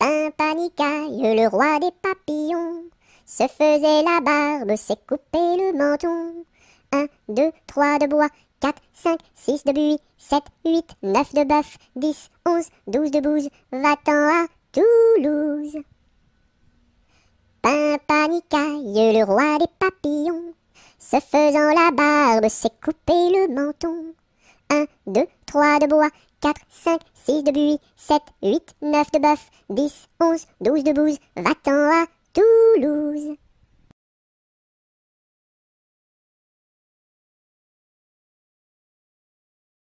Pimpanicaille, le roi des papillons, se faisait la barbe, s'est coupé le menton. Un, deux, trois de bois, quatre, cinq, six de buis, sept, huit, neuf de bœuf, dix, onze, douze de bouse, va-t'en à Toulouse. Pimpanicaille, le roi des papillons, se faisant la barbe, s'est coupé le menton. 1, 2, 3 de bois, 4, 5, 6 de buis, 7, 8, 9 de bœuf, 10, 11, 12 de bouse, va-t'en à